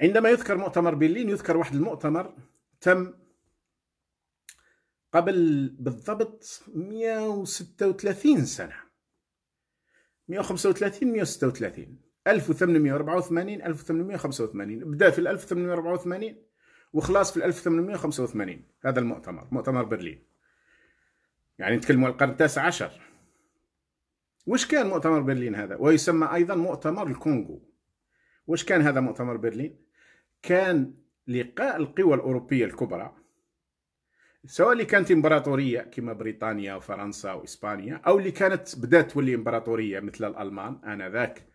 عندما يذكر مؤتمر برلين يذكر واحد المؤتمر تم قبل بالضبط 136 سنة 135 136 1884 1885 بدا في 1884 وخلاص في 1885 هذا المؤتمر مؤتمر برلين يعني نتكلموا القرن التاسع عشر وش كان مؤتمر برلين هذا ويسمى أيضا مؤتمر الكونغو وش كان هذا مؤتمر برلين كان لقاء القوى الأوروبية الكبرى سواء اللي كانت إمبراطورية كما بريطانيا وفرنسا وإسبانيا أو اللي كانت بدأت تولي إمبراطورية مثل الألمان آنذاك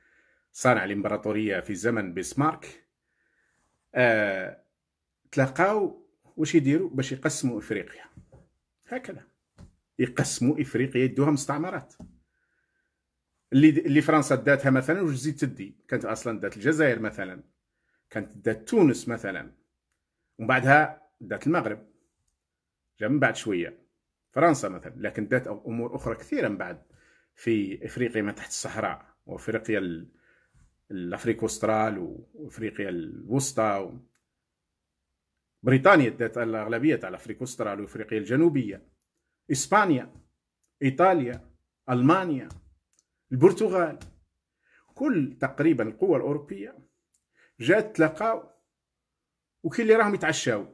صانع الإمبراطورية في زمن بسمارك آه تلاقاو واش يديروا باش يقسموا افريقيا هكذا يقسموا افريقيا يدوها مستعمرات اللي اللي فرنسا داتها مثلا واش تزيد تدي كانت اصلا دات الجزائر مثلا كانت دات تونس مثلا ومن بعدها دات المغرب جا من بعد شويه فرنسا مثلا لكن دات امور اخرى كثيره من بعد في افريقيا ما تحت الصحراء وافريقيا الافريق اوسترال وافريقيا الوسطى بريطانيا ادت الأغلبية على أفريقيا استرالي وأفريقيا الجنوبية إسبانيا إيطاليا ألمانيا البرتغال كل تقريبا القوى الأوروبية جات تلاقاو وكل اللي راهم يتعشاو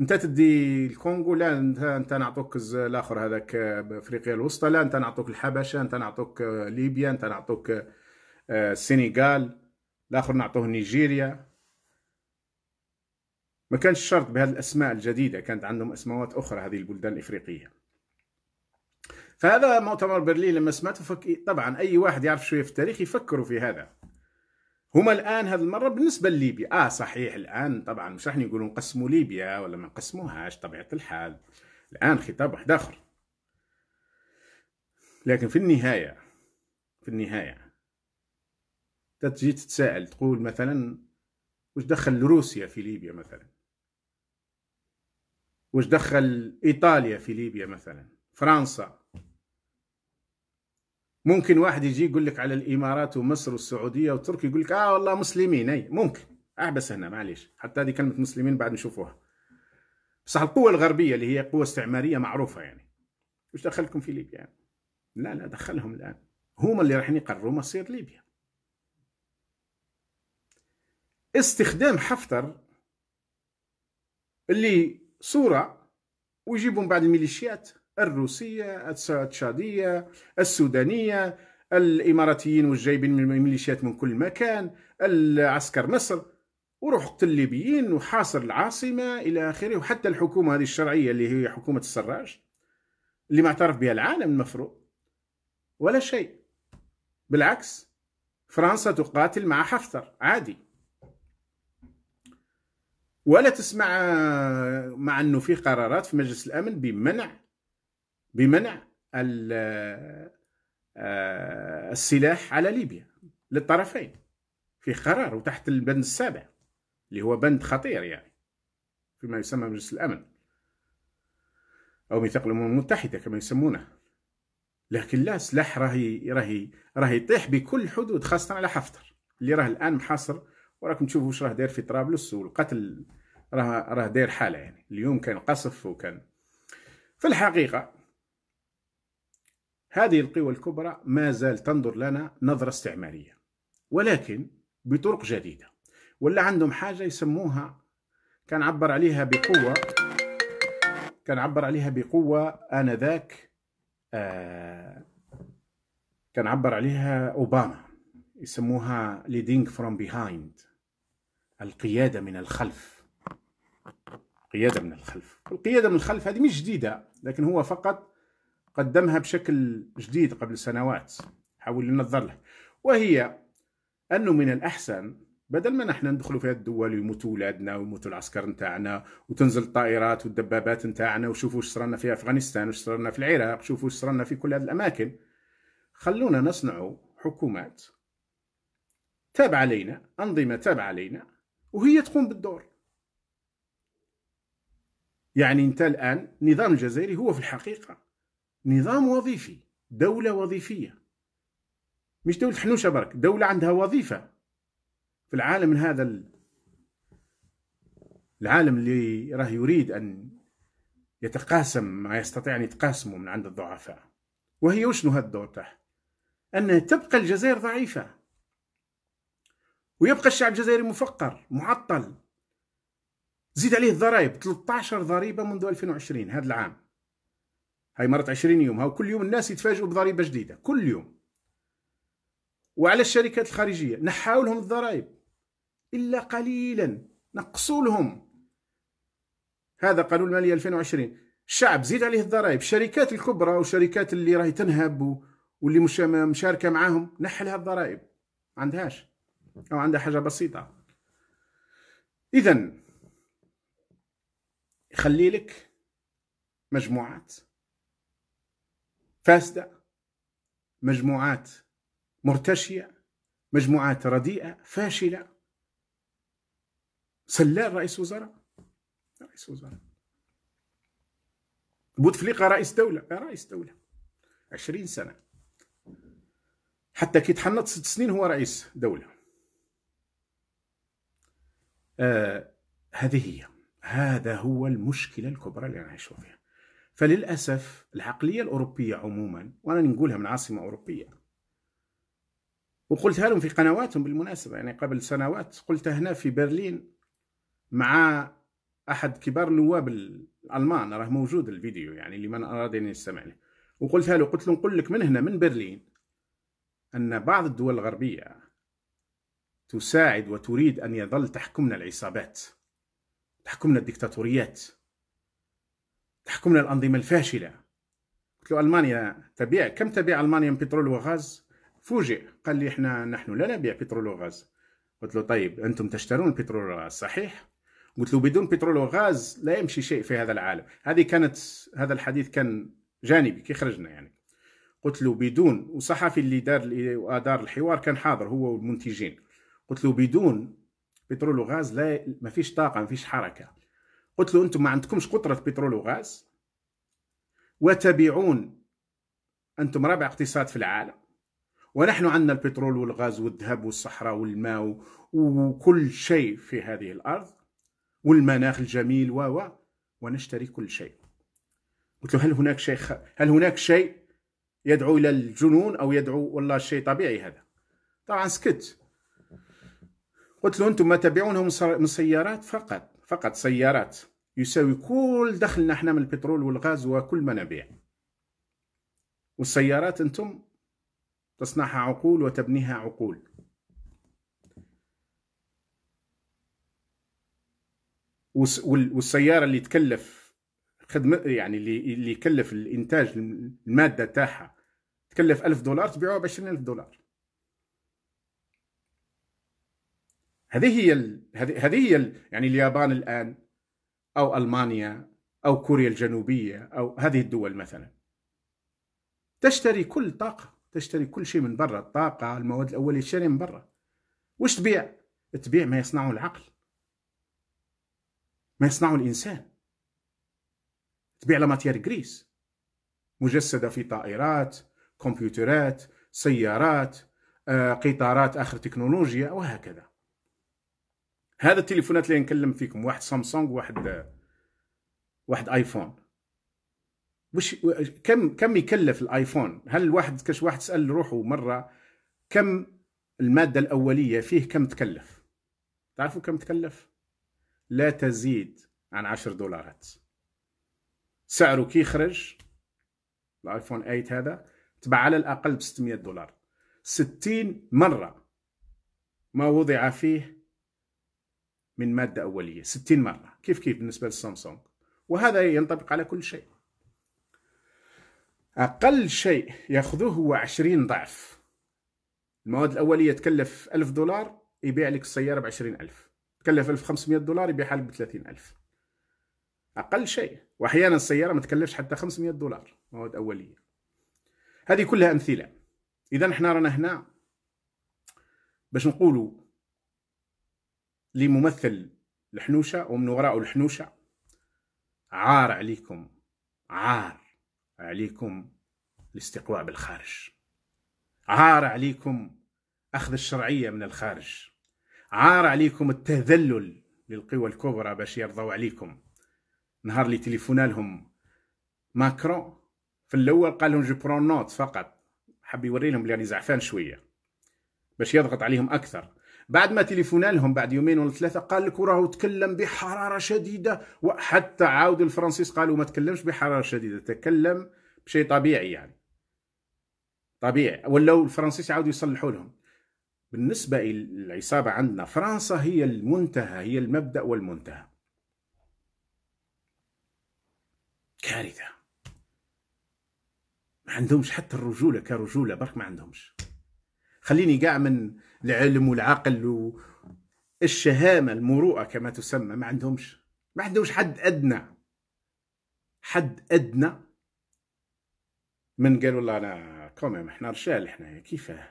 انت تدي الكونغو لا انت انت نعطوك الاخر هذاك افريقيا الوسطى لا انت نعطوك الحبشه انت نعطوك ليبيا انت نعطوك آه، السنغال الاخر نعطوه نيجيريا ما كانش شرط بهذه الأسماء الجديدة كانت عندهم أسماوات أخرى هذه البلدان الإفريقية فهذا مؤتمر برلين لما سمعته فك... طبعا أي واحد يعرف شوية في التاريخ يفكروا في هذا هما الآن هذه المرة بالنسبة لليبيا آه صحيح الآن طبعا مش راح نقولوا نقسموا ليبيا ولا ما نقسموهاش طبيعة الحال الآن خطاب واحد آخر لكن في النهاية في النهاية تجي تتساءل تقول مثلا وش دخل روسيا في ليبيا مثلا وش دخل إيطاليا في ليبيا مثلا فرنسا ممكن واحد يجي يقول لك على الإمارات ومصر والسعودية وتركيا يقول لك آه والله مسلمين أي ممكن احبس هنا معليش حتى هذه كلمة مسلمين بعد نشوفوها بصح القوة الغربية اللي هي قوة استعمارية معروفة يعني وش دخلكم في ليبيا يعني؟ لا لا دخلهم الآن هم اللي راح يقرروا مصير ليبيا استخدام حفتر اللي صوره ويجيبوا من بعد الميليشيات الروسيه التشاديه السودانيه الاماراتيين والجايبين من الميليشيات من كل مكان العسكر مصر وروح قتل الليبيين وحاصر العاصمه الى اخره وحتى الحكومه هذه الشرعيه اللي هي حكومه السراج اللي معترف بها العالم المفروض ولا شيء بالعكس فرنسا تقاتل مع حفتر عادي ولا تسمع مع انه في قرارات في مجلس الامن بمنع بمنع آه، السلاح على ليبيا للطرفين في قرار وتحت البند السابع اللي هو بند خطير يعني فيما يسمى مجلس الامن او ميثاق الامم المتحده كما يسمونه لكن لا سلاح راهي راهي راهي يطيح بكل حدود خاصه على حفتر اللي راه الان محاصر وراكم تشوفوا واش راه داير في طرابلس والقتل راه راه داير حاله يعني اليوم كان قصف وكان في الحقيقه هذه القوى الكبرى ما زال تنظر لنا نظره استعماريه ولكن بطرق جديده ولا عندهم حاجه يسموها كان عبر عليها بقوه كان عبر عليها بقوه انذاك آه كان عبر عليها اوباما يسموها leading from behind القيادة من الخلف قيادة من الخلف القيادة من الخلف هذه مش جديدة لكن هو فقط قدمها بشكل جديد قبل سنوات حاول ننظر له وهي أنه من الأحسن بدل ما نحن ندخلوا في هذه الدول ويموتوا ولادنا ويموتوا العسكر نتاعنا وتنزل الطائرات والدبابات نتاعنا وشوفوا ايش صرنا في افغانستان واش صرنا في العراق شوفوا ايش صرنا في كل هذه الاماكن خلونا نصنع حكومات تابعة علينا أنظمة تابعة علينا وهي تقوم بالدور يعني انت الان النظام الجزائري هو في الحقيقه نظام وظيفي دوله وظيفيه مش دوله حنوشه برك دوله عندها وظيفه في العالم هذا العالم اللي راه يريد ان يتقاسم ما يستطيع ان يتقاسمه من عند الضعفاء وهي وشنو الدور تاعها انها تبقى الجزائر ضعيفه ويبقى الشعب الجزائري مفقر معطل زيد عليه الضرائب 13 ضريبه منذ 2020 هذا العام هاي مرت 20 يوم هاو كل يوم الناس يتفاجئوا بضريبه جديده كل يوم وعلى الشركات الخارجيه نحاو لهم الضرائب الا قليلا نقصوا لهم هذا قانون الماليه 2020 الشعب زيد عليه الضرائب الشركات الكبرى والشركات اللي راهي تنهب واللي مش مشاركه معاهم نحلها الضرائب ما عندهاش أو عندها حاجة بسيطة إذا يخلي لك مجموعات فاسدة مجموعات مرتشية مجموعات رديئة فاشلة سلال رئيس وزراء رئيس وزراء بوتفليقة رئيس دولة رئيس دولة عشرين سنة حتى كي تحنط ست سنين هو رئيس دولة آه، هذه هي هذا هو المشكله الكبرى اللي نعيشوا فيها فللاسف العقليه الاوروبيه عموما وانا نقولها من عاصمه اوروبيه وقلتها لهم في قنواتهم بالمناسبه يعني قبل سنوات قلتها هنا في برلين مع احد كبار النواب الالمان راه موجود الفيديو يعني لمن اراد ان يستمع له وقلتها له قلت له نقول لك من هنا من برلين ان بعض الدول الغربيه تساعد وتريد أن يظل تحكمنا العصابات تحكمنا الدكتاتوريات تحكمنا الأنظمة الفاشلة قلت له ألمانيا تبيع كم تبيع ألمانيا من بترول وغاز فوجئ قال لي إحنا نحن لا نبيع بترول وغاز قلت له طيب أنتم تشترون بترول وغاز صحيح قلت له بدون بترول وغاز لا يمشي شيء في هذا العالم هذه كانت هذا الحديث كان جانبي كي خرجنا يعني قلت له بدون وصحفي اللي دار وادار الحوار كان حاضر هو والمنتجين قلت له بدون بترول وغاز لا ما فيش طاقه ما فيش حركه قلت له انتم ما عندكمش قطره بترول وغاز وتبيعون انتم رابع اقتصاد في العالم ونحن عندنا البترول والغاز والذهب والصحراء والماء وكل شيء في هذه الارض والمناخ الجميل و ونشتري كل شيء قلت له هل هناك شيء خ... هل هناك شيء يدعو الى الجنون او يدعو والله شيء طبيعي هذا طبعا سكت قلت له أنتم ما تبيعونها من سيارات فقط فقط سيارات يساوي كل دخلنا احنا من البترول والغاز وكل ما نبيع والسيارات أنتم تصنعها عقول وتبنيها عقول والسيارة اللي تكلف خدمة يعني اللي يكلف الإنتاج المادة تاعها تكلف ألف دولار تبيعوها بعشرين ألف دولار هذه هي ال... هذه هي ال... يعني اليابان الان او المانيا او كوريا الجنوبيه او هذه الدول مثلا تشتري كل طاقه تشتري كل شيء من برا الطاقه المواد الاوليه تشتري من برا وش تبيع تبيع ما يصنعه العقل ما يصنعه الانسان تبيع لماتير جريس مجسده في طائرات كمبيوترات سيارات آه، قطارات اخر تكنولوجيا وهكذا هذا التليفونات اللي نكلم فيكم واحد سامسونج واحد واحد ايفون وش كم كم يكلف الايفون هل الواحد كاش واحد سال روحه مره كم الماده الاوليه فيه كم تكلف تعرفوا كم تكلف لا تزيد عن 10 دولارات سعره كي خرج الايفون 8 هذا تباع على الاقل ب 600 دولار 60 مره ما وضع فيه من مادة أولية 60 مرة كيف كيف بالنسبة للسامسونج وهذا ينطبق على كل شيء أقل شيء يأخذوه هو 20 ضعف المواد الأولية تكلف 1000 دولار يبيع لك السيارة ب 20000 تكلف 1500 دولار يبيعها لك ب 30000 أقل شيء وأحيانا السيارة ما تكلفش حتى 500 دولار مواد أولية هذه كلها أمثلة إذا احنا رانا هنا باش نقولوا لممثل الحنوشه ومن وراءه الحنوشه عار عليكم عار عليكم الاستقواء بالخارج عار عليكم اخذ الشرعيه من الخارج عار عليكم التذلل للقوى الكبرى باش يرضوا عليكم نهار اللي تليفونا لهم ماكرون في الاول قال لهم جو برون نوت فقط حب يوري لهم اللي راني زعفان شويه باش يضغط عليهم اكثر بعد ما تليفونا لهم بعد يومين ولا ثلاثه قال لك وراه تكلم بحراره شديده وحتى عاود الفرنسيس قالوا ما تكلمش بحراره شديده تكلم بشيء طبيعي يعني طبيعي ولو الفرنسيس عاودوا يصلحوا لهم بالنسبه للعصابه عندنا فرنسا هي المنتهى هي المبدا والمنتهى كارثه ما عندهمش حتى الرجوله كرجوله برك ما عندهمش خليني قاع من العلم والعقل والشهامه المروءه كما تسمى ما عندهمش ما عندهمش حد ادنى حد ادنى من قال والله انا كوميم احنا رجال احنا كيفاه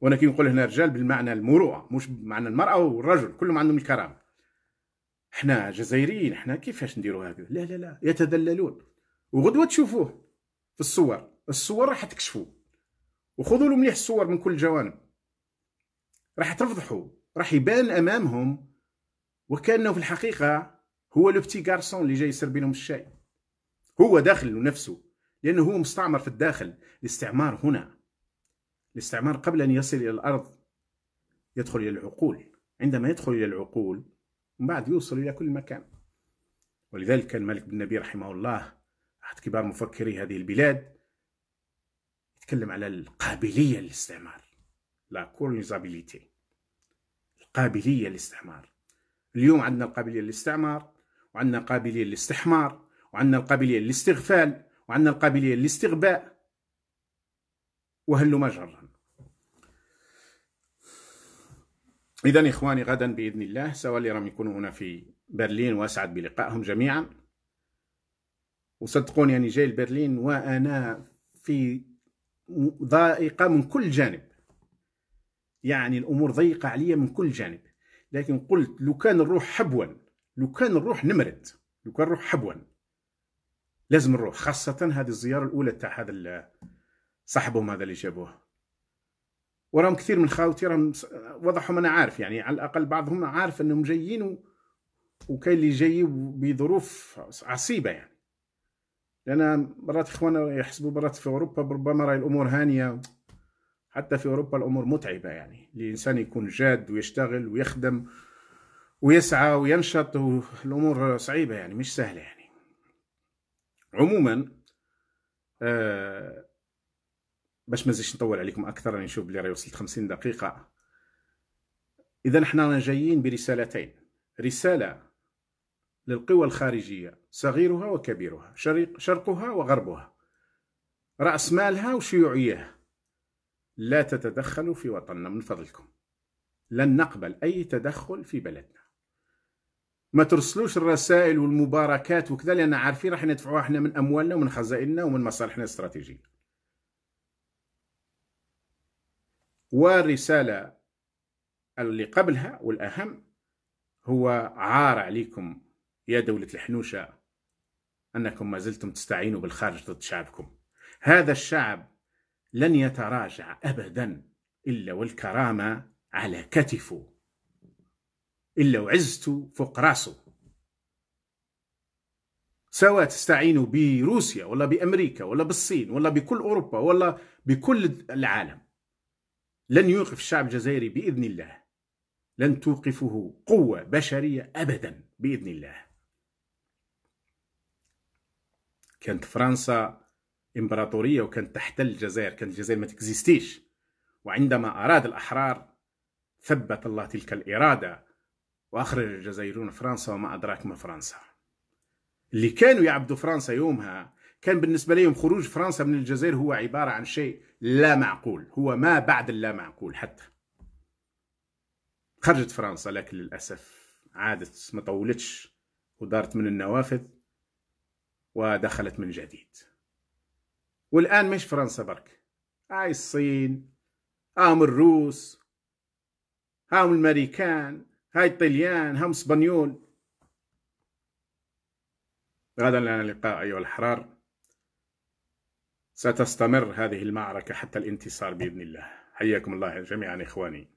وانا كي نقول هنا رجال بالمعنى المروءه مش بمعنى المراه والرجل كلهم عندهم الكرامه احنا جزائريين احنا كيفاش نديروا هكذا لا لا لا يتذللون وغدوه تشوفوه في الصور الصور راح تكشفوا وخذوا له مليح الصور من كل الجوانب راح تفضحوا راح يبان امامهم وكانه في الحقيقه هو لو بتي غارسون اللي جاي يسرب لهم الشاي هو داخل نفسه لانه هو مستعمر في الداخل الاستعمار هنا الاستعمار قبل ان يصل الى الارض يدخل الى العقول عندما يدخل الى العقول من بعد يوصل الى كل مكان ولذلك كان مالك بن نبي رحمه الله احد كبار مفكري هذه البلاد يتكلم على القابليه للاستعمار لا كولونيزابيليتي القابلية للاستعمار اليوم عندنا القابلية للاستعمار وعندنا القابلية للاستحمار وعندنا القابلية للاستغفال وعندنا القابلية للاستغباء وهلما جرا إذا إخواني غدا بإذن الله سواء اللي راهم يكونوا هنا في برلين وأسعد بلقائهم جميعا وصدقوني أني جاي لبرلين وأنا في ضائقة من كل جانب يعني الامور ضيقه عليا من كل جانب لكن قلت لو كان نروح حبوا لو كان نروح نمرد لو كان نروح حبوا لازم نروح خاصه هذه الزياره الاولى تاع هذا صاحبهم هذا اللي جابوه وراهم كثير من خاوتي راهم وضعهم انا عارف يعني على الاقل بعضهم عارف انهم جايين و... وكاين اللي جاي بظروف عصيبه يعني لان مرات اخوانا يحسبوا مرات في اوروبا ربما راهي الامور هانيه حتى في أوروبا الأمور متعبة يعني الإنسان يكون جاد ويشتغل ويخدم ويسعى وينشط الأمور صعيبة يعني مش سهلة يعني عموما آه باش ما نزيدش نطول عليكم أكثر راني نشوف بلي راهي وصلت خمسين دقيقة إذا احنا جايين برسالتين رسالة للقوى الخارجية صغيرها وكبيرها شرقها وغربها رأس مالها وشيوعيها لا تتدخلوا في وطننا من فضلكم لن نقبل أي تدخل في بلدنا ما ترسلوش الرسائل والمباركات وكذا لأن عارفين راح ندفعوها احنا من أموالنا ومن خزائننا ومن مصالحنا الاستراتيجية والرسالة اللي قبلها والأهم هو عار عليكم يا دولة الحنوشة أنكم ما زلتم تستعينوا بالخارج ضد شعبكم هذا الشعب لن يتراجع أبدا إلا والكرامة على كتفه إلا وعزت فوق راسه سواء تستعينوا بروسيا ولا بأمريكا ولا بالصين ولا بكل أوروبا ولا بكل العالم لن يوقف الشعب الجزائري بإذن الله لن توقفه قوة بشرية أبدا بإذن الله كانت فرنسا امبراطوريه وكانت تحتل الجزائر كانت الجزائر ما تكزيستيش وعندما اراد الاحرار ثبت الله تلك الاراده واخرج الجزائريون فرنسا وما ادراك ما فرنسا اللي كانوا يعبدوا فرنسا يومها كان بالنسبه لهم خروج فرنسا من الجزائر هو عباره عن شيء لا معقول هو ما بعد اللا معقول حتى خرجت فرنسا لكن للاسف عادت ما طولتش ودارت من النوافذ ودخلت من جديد والآن مش فرنسا برك هاي الصين هاهم الروس هاهم الأمريكان هاي الطليان هم اسبانيول غدا لنا لقاء أيها الأحرار ستستمر هذه المعركة حتى الانتصار بإذن الله حياكم الله جميعا إخواني